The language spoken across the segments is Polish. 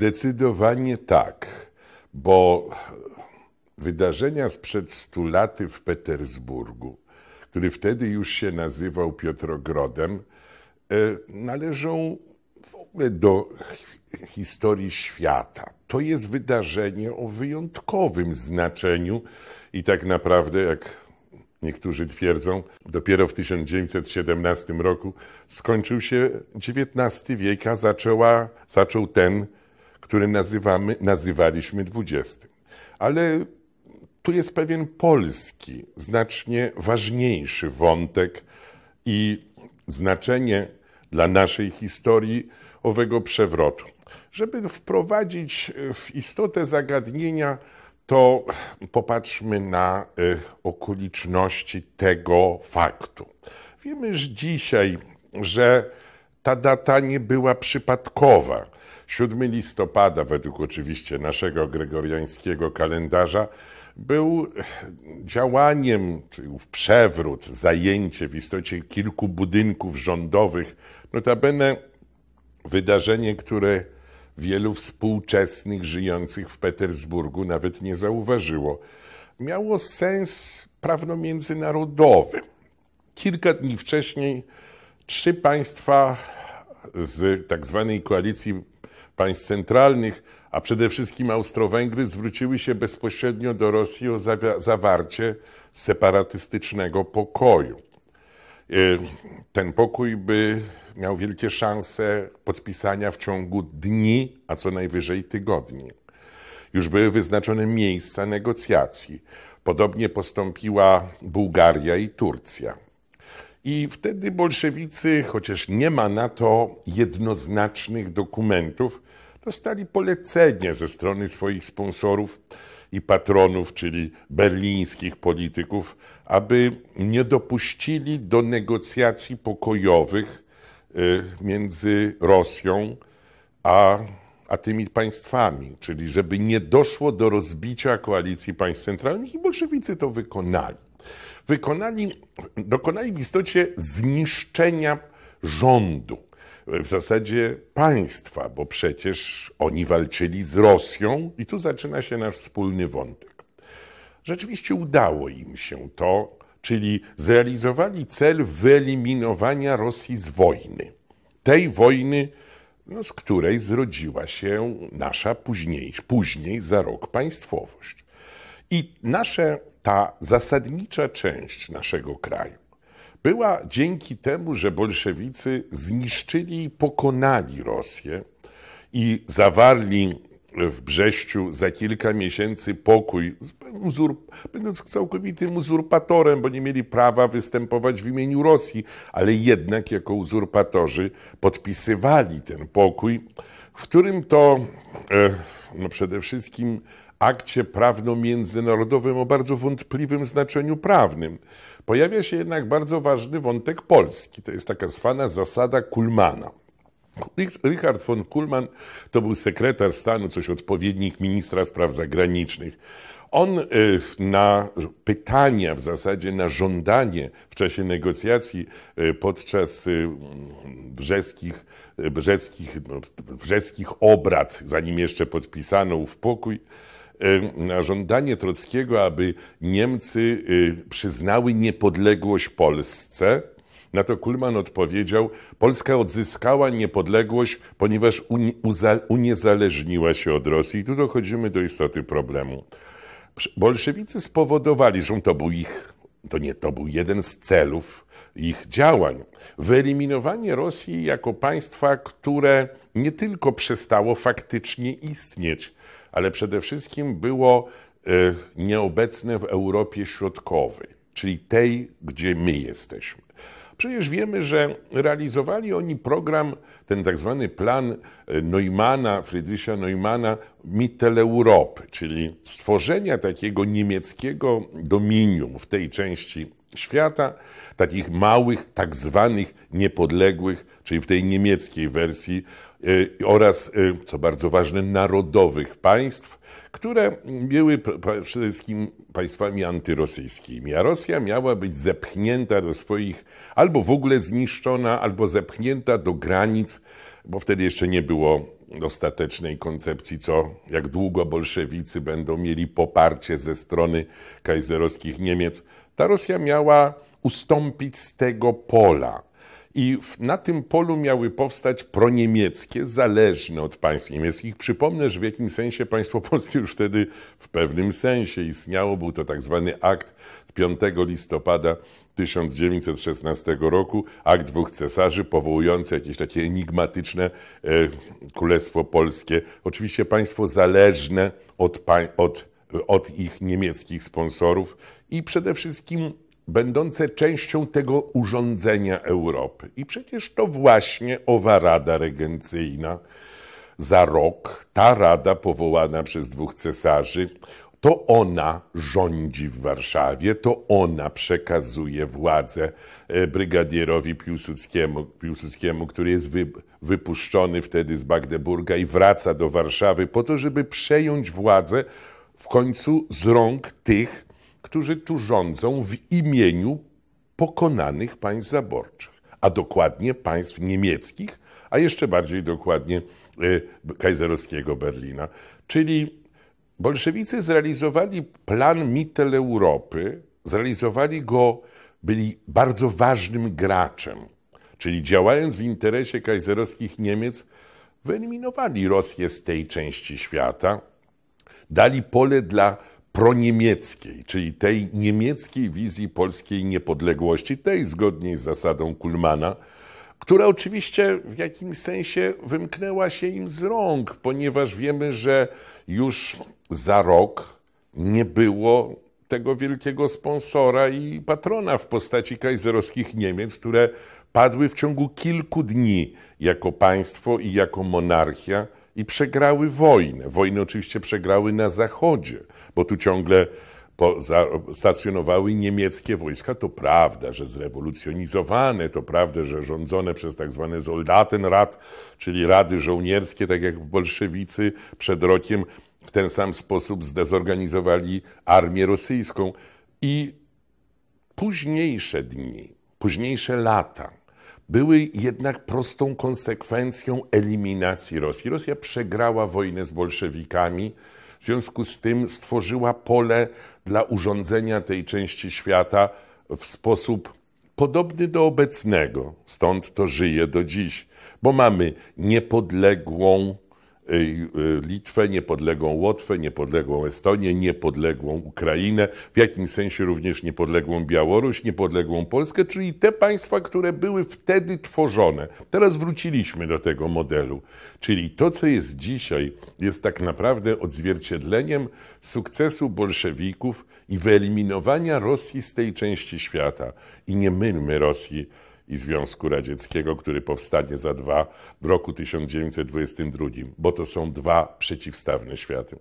Zdecydowanie tak, bo wydarzenia sprzed stu laty w Petersburgu, który wtedy już się nazywał Piotrogrodem, e, należą w ogóle do historii świata. To jest wydarzenie o wyjątkowym znaczeniu i tak naprawdę, jak niektórzy twierdzą, dopiero w 1917 roku skończył się XIX wiek, a zaczęła, zaczął ten który nazywamy, nazywaliśmy XX. Ale tu jest pewien polski, znacznie ważniejszy wątek i znaczenie dla naszej historii owego przewrotu. Żeby wprowadzić e, w istotę zagadnienia, to popatrzmy na e, okoliczności tego faktu. Wiemy już dzisiaj, że ta data nie była przypadkowa. 7 listopada, według oczywiście naszego gregoriańskiego kalendarza, był działaniem, czyli w przewrót, zajęcie w istocie kilku budynków rządowych. Notabene wydarzenie, które wielu współczesnych żyjących w Petersburgu nawet nie zauważyło. Miało sens prawno-międzynarodowy. Kilka dni wcześniej Trzy państwa z tak zwanej koalicji państw centralnych, a przede wszystkim Austro-Węgry, zwróciły się bezpośrednio do Rosji o zawarcie separatystycznego pokoju. Y, ten pokój by miał wielkie szanse podpisania w ciągu dni, a co najwyżej tygodni. Już były wyznaczone miejsca negocjacji. Podobnie postąpiła Bułgaria i Turcja. I wtedy bolszewicy, chociaż nie ma na to jednoznacznych dokumentów, dostali polecenie ze strony swoich sponsorów i patronów, czyli berlińskich polityków, aby nie dopuścili do negocjacji pokojowych y, między Rosją a, a tymi państwami, czyli żeby nie doszło do rozbicia koalicji państw centralnych i bolszewicy to wykonali wykonali, dokonali w istocie zniszczenia rządu, w zasadzie państwa, bo przecież oni walczyli z Rosją i tu zaczyna się nasz wspólny wątek. Rzeczywiście udało im się to, czyli zrealizowali cel wyeliminowania Rosji z wojny. Tej wojny, no, z której zrodziła się nasza później, później za rok państwowość. I nasze ta zasadnicza część naszego kraju była dzięki temu, że bolszewicy zniszczyli i pokonali Rosję i zawarli w Brześciu za kilka miesięcy pokój, będąc całkowitym uzurpatorem, bo nie mieli prawa występować w imieniu Rosji, ale jednak jako uzurpatorzy podpisywali ten pokój, w którym to e, no przede wszystkim akcie prawno-międzynarodowym o bardzo wątpliwym znaczeniu prawnym. Pojawia się jednak bardzo ważny wątek polski. To jest taka zwana zasada Kulmana. Richard von Kulman to był sekretarz stanu, coś odpowiednik ministra spraw zagranicznych. On y, na pytania, w zasadzie na żądanie w czasie negocjacji y, podczas y, brzeskich, brzeskich, no, brzeskich obrad, zanim jeszcze podpisano w pokój, Y, na żądanie Trockiego, aby Niemcy y, przyznały niepodległość Polsce. Na to Kulman odpowiedział: Polska odzyskała niepodległość, ponieważ uniezależniła się od Rosji. I tu dochodzimy do istoty problemu. Bolszewicy spowodowali, że to był ich, to nie to był jeden z celów ich działań. Wyeliminowanie Rosji jako państwa, które nie tylko przestało faktycznie istnieć, ale przede wszystkim było e, nieobecne w Europie Środkowej, czyli tej, gdzie my jesteśmy. Przecież wiemy, że realizowali oni program, ten tak zwany plan e, Neumana, Friedricha Neumana, Mitteleuropy, czyli stworzenia takiego niemieckiego dominium w tej części świata, takich małych, tak zwanych niepodległych, czyli w tej niemieckiej wersji Y, oraz, y, co bardzo ważne, narodowych państw, które były przede wszystkim państwami antyrosyjskimi, a Rosja miała być zepchnięta do swoich, albo w ogóle zniszczona, albo zepchnięta do granic, bo wtedy jeszcze nie było ostatecznej koncepcji, co jak długo bolszewicy będą mieli poparcie ze strony kajzerowskich Niemiec. Ta Rosja miała ustąpić z tego pola i na tym polu miały powstać proniemieckie, zależne od państw niemieckich. Przypomnę, że w jakimś sensie państwo polskie już wtedy w pewnym sensie istniało. Był to tak zwany akt 5 listopada 1916 roku, akt dwóch cesarzy powołujący jakieś takie enigmatyczne e, królestwo polskie. Oczywiście państwo zależne od, od, e, od ich niemieckich sponsorów i przede wszystkim będące częścią tego urządzenia Europy. I przecież to właśnie owa Rada Regencyjna za rok, ta Rada powołana przez dwóch cesarzy, to ona rządzi w Warszawie, to ona przekazuje władzę e, brygadierowi Piłsudskiemu, Piłsudskiemu który jest wy, wypuszczony wtedy z Magdeburga i wraca do Warszawy po to, żeby przejąć władzę w końcu z rąk tych, którzy tu rządzą w imieniu pokonanych państw zaborczych, a dokładnie państw niemieckich, a jeszcze bardziej dokładnie y, kajzerowskiego Berlina. Czyli bolszewicy zrealizowali plan Mittel Europy, zrealizowali go, byli bardzo ważnym graczem, czyli działając w interesie kajzerowskich Niemiec, wyeliminowali Rosję z tej części świata, dali pole dla proniemieckiej, czyli tej niemieckiej wizji polskiej niepodległości, tej zgodnie z zasadą Kulmana, która oczywiście w jakimś sensie wymknęła się im z rąk, ponieważ wiemy, że już za rok nie było tego wielkiego sponsora i patrona w postaci kajzerowskich Niemiec, które padły w ciągu kilku dni jako państwo i jako monarchia i przegrały wojnę. Wojny oczywiście przegrały na zachodzie, bo tu ciągle stacjonowały niemieckie wojska. To prawda, że zrewolucjonizowane, to prawda, że rządzone przez tak zwane Soldatenrat, czyli rady żołnierskie, tak jak bolszewicy przed rokiem w ten sam sposób zdezorganizowali armię rosyjską. I późniejsze dni, późniejsze lata były jednak prostą konsekwencją eliminacji Rosji. Rosja przegrała wojnę z bolszewikami, w związku z tym stworzyła pole dla urządzenia tej części świata w sposób podobny do obecnego. Stąd to żyje do dziś, bo mamy niepodległą Y, y, Litwę, niepodległą Łotwę, niepodległą Estonię, niepodległą Ukrainę, w jakimś sensie również niepodległą Białoruś, niepodległą Polskę, czyli te państwa, które były wtedy tworzone. Teraz wróciliśmy do tego modelu. Czyli to, co jest dzisiaj, jest tak naprawdę odzwierciedleniem sukcesu bolszewików i wyeliminowania Rosji z tej części świata. I nie mylmy Rosji i Związku Radzieckiego, który powstanie za dwa w roku 1922, bo to są dwa przeciwstawne światy.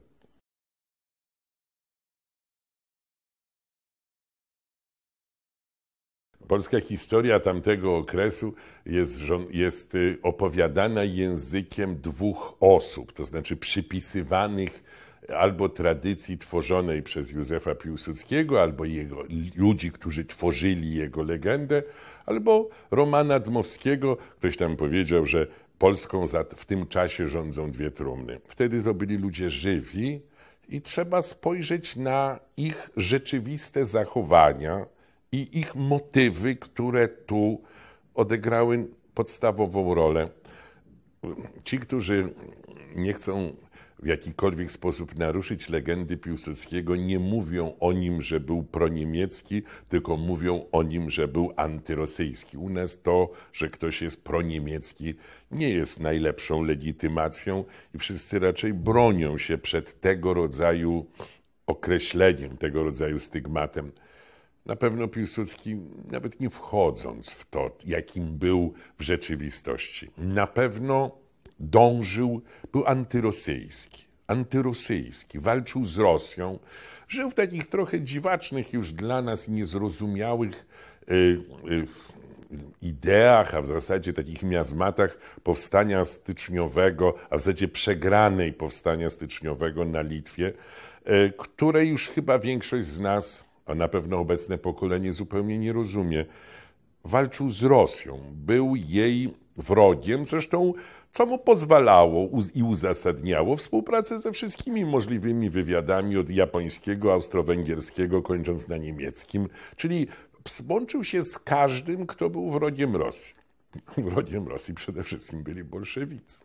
Polska historia tamtego okresu jest, jest, y, opowiadana językiem dwóch osób, to znaczy przypisywanych albo tradycji tworzonej przez Józefa Piłsudskiego, albo jego ludzi, którzy tworzyli jego legendę, Albo Romana Dmowskiego, ktoś tam powiedział, że Polską w tym czasie rządzą dwie trumny. Wtedy to byli ludzie żywi i trzeba spojrzeć na ich rzeczywiste zachowania i ich motywy, które tu odegrały podstawową rolę. Ci, którzy nie chcą w jakikolwiek sposób naruszyć legendy Piłsudskiego, nie mówią o nim, że był proniemiecki, tylko mówią o nim, że był antyrosyjski. U nas to, że ktoś jest proniemiecki, nie jest najlepszą legitymacją i wszyscy raczej bronią się przed tego rodzaju określeniem, tego rodzaju stygmatem. Na pewno Piłsudski, nawet nie wchodząc w to, jakim był w rzeczywistości, na pewno dążył, był antyrosyjski. Antyrosyjski, walczył z Rosją, żył w takich trochę dziwacznych już dla nas niezrozumiałych y, y, ideach, a w zasadzie takich miazmatach powstania styczniowego, a w zasadzie przegranej powstania styczniowego na Litwie, y, które już chyba większość z nas, a na pewno obecne pokolenie zupełnie nie rozumie. Walczył z Rosją, był jej wrogiem, zresztą co mu pozwalało i uzasadniało współpracę ze wszystkimi możliwymi wywiadami od japońskiego, austro-węgierskiego, kończąc na niemieckim, czyli łączył się z każdym, kto był wrogiem Rosji. Wrogiem Rosji przede wszystkim byli bolszewicy.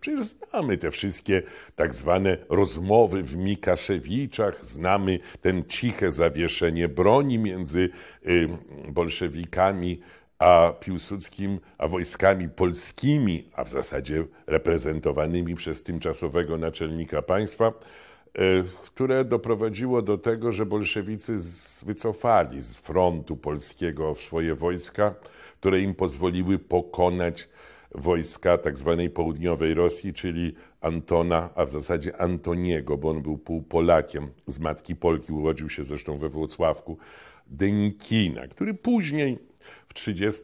Przecież znamy te wszystkie tak zwane rozmowy w Mikaszewiczach, znamy ten ciche zawieszenie broni między y, bolszewikami a Piłsudskim, a wojskami polskimi, a w zasadzie reprezentowanymi przez tymczasowego naczelnika państwa, y, które doprowadziło do tego, że bolszewicy wycofali z frontu polskiego swoje wojska, które im pozwoliły pokonać wojska tzw. Tak południowej Rosji, czyli Antona, a w zasadzie Antoniego, bo on był półpolakiem, z matki Polki urodził się zresztą we Włocławku, Denikina, który później w 30,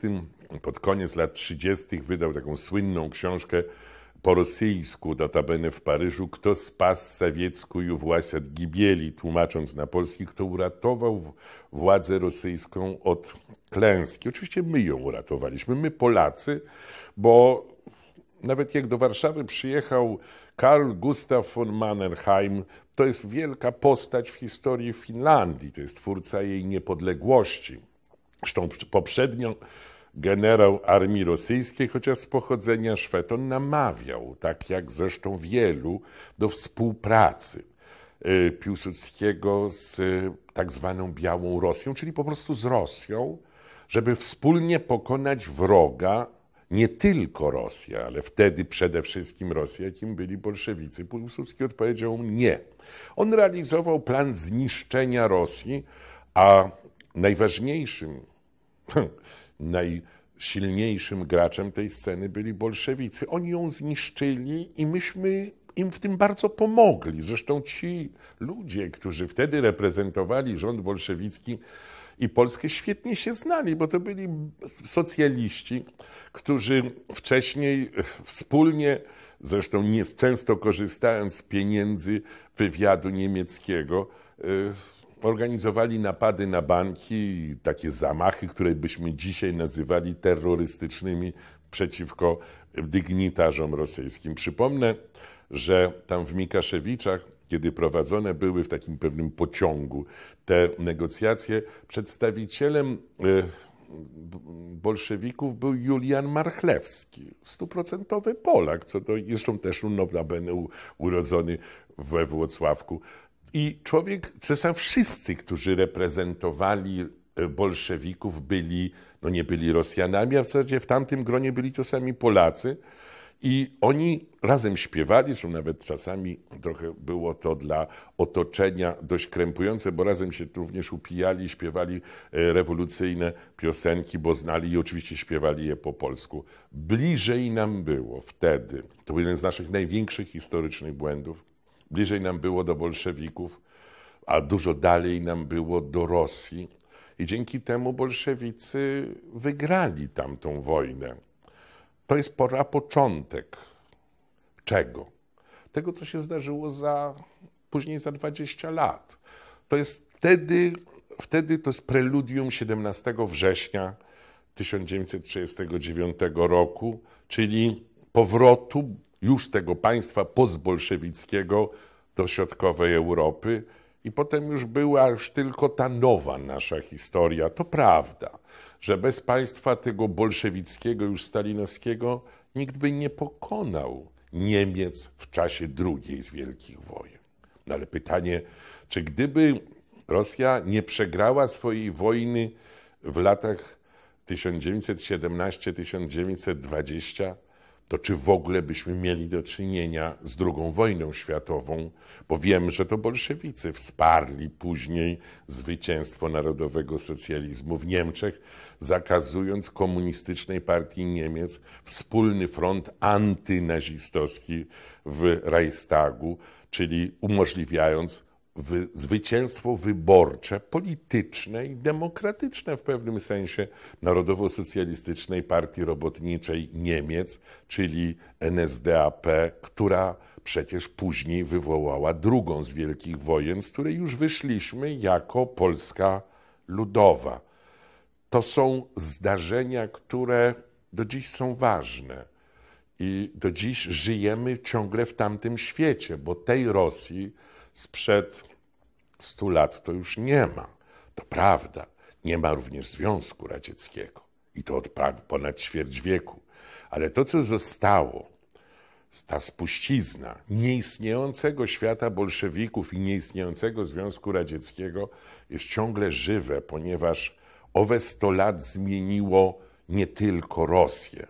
pod koniec lat 30. wydał taką słynną książkę po rosyjsku, notabene w Paryżu, Kto spas sowiecką władzę od gibieli, tłumacząc na polski, kto uratował władzę rosyjską od klęski. Oczywiście my ją uratowaliśmy, my Polacy, bo nawet jak do Warszawy przyjechał Karl Gustav von Mannerheim, to jest wielka postać w historii Finlandii, to jest twórca jej niepodległości. Zresztą poprzednio generał armii rosyjskiej, chociaż z pochodzenia Szwed, on namawiał, tak jak zresztą wielu, do współpracy y, Piłsudskiego z y, tak zwaną Białą Rosją, czyli po prostu z Rosją, żeby wspólnie pokonać wroga, nie tylko Rosję ale wtedy przede wszystkim Rosję, kim byli bolszewicy. Piłsudski odpowiedział nie. On realizował plan zniszczenia Rosji, a najważniejszym, najsilniejszym graczem tej sceny byli bolszewicy. Oni ją zniszczyli i myśmy im w tym bardzo pomogli. Zresztą ci ludzie, którzy wtedy reprezentowali rząd bolszewicki i Polskę, świetnie się znali, bo to byli socjaliści, którzy wcześniej wspólnie, zresztą nie, często korzystając z pieniędzy wywiadu niemieckiego, y, organizowali napady na banki, takie zamachy, które byśmy dzisiaj nazywali terrorystycznymi przeciwko dygnitarzom rosyjskim. Przypomnę, że tam w Mikaszewiczach, kiedy prowadzone były w takim pewnym pociągu te negocjacje, przedstawicielem e, bolszewików był Julian Marchlewski, stuprocentowy Polak, co to zresztą też notabene urodzony we Włocławku i człowiek Czesza, wszyscy, którzy reprezentowali e, bolszewików, byli, no nie byli Rosjanami, a w zasadzie w tamtym gronie byli to sami Polacy. I oni razem śpiewali, że nawet czasami trochę było to dla otoczenia dość krępujące, bo razem się również upijali, śpiewali e, rewolucyjne piosenki, bo znali i oczywiście śpiewali je po polsku. Bliżej nam było wtedy. To był jeden z naszych największych historycznych błędów bliżej nam było do bolszewików, a dużo dalej nam było do Rosji. I dzięki temu bolszewicy wygrali tamtą wojnę. To jest pora początek czego? Tego, co się zdarzyło za później za 20 lat. To jest wtedy, wtedy to jest preludium 17 września 1939 roku, czyli powrotu już tego państwa pozbolszewickiego do środkowej Europy. I potem już była już tylko ta nowa nasza historia. To prawda, że bez państwa tego bolszewickiego, już stalinowskiego, nikt by nie pokonał Niemiec w czasie drugiej z wielkich wojen. No ale pytanie, czy gdyby Rosja nie przegrała swojej wojny w latach 1917-1920, to czy w ogóle byśmy mieli do czynienia z II wojną światową, bo wiem, że to bolszewicy wsparli później zwycięstwo narodowego socjalizmu w Niemczech, zakazując komunistycznej partii Niemiec wspólny front antynazistowski w Reichstagu, czyli umożliwiając wy, zwycięstwo wyborcze, polityczne i demokratyczne w pewnym sensie Narodowo-Socjalistycznej Partii Robotniczej Niemiec, czyli NSDAP, która przecież później wywołała drugą z wielkich wojen, z której już wyszliśmy jako Polska Ludowa. To są zdarzenia, które do dziś są ważne i do dziś żyjemy ciągle w tamtym świecie, bo tej Rosji sprzed 100 lat to już nie ma. To prawda. Nie ma również Związku Radzieckiego i to od ponad ćwierć wieku. Ale to, co zostało, ta spuścizna nieistniejącego świata bolszewików i nieistniejącego Związku Radzieckiego jest ciągle żywe, ponieważ owe 100 lat zmieniło nie tylko Rosję,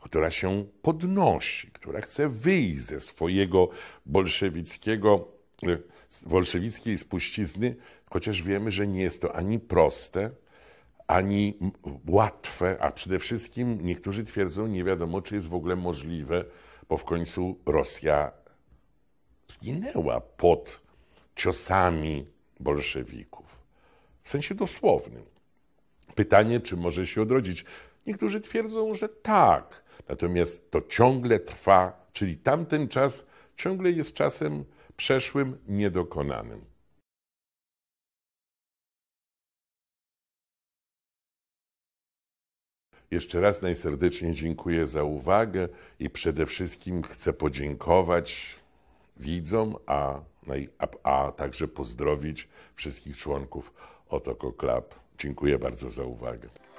która się podnosi, która chce wyjść ze swojego bolszewickiego bolszewickiej spuścizny, chociaż wiemy, że nie jest to ani proste, ani łatwe, a przede wszystkim niektórzy twierdzą, nie wiadomo, czy jest w ogóle możliwe, bo w końcu Rosja zginęła pod ciosami bolszewików. W sensie dosłownym. Pytanie, czy może się odrodzić. Niektórzy twierdzą, że tak, natomiast to ciągle trwa, czyli tamten czas ciągle jest czasem przeszłym, niedokonanym. Jeszcze raz najserdeczniej dziękuję za uwagę i przede wszystkim chcę podziękować widzom, a, a, a także pozdrowić wszystkich członków Otoko Club. Dziękuję bardzo za uwagę.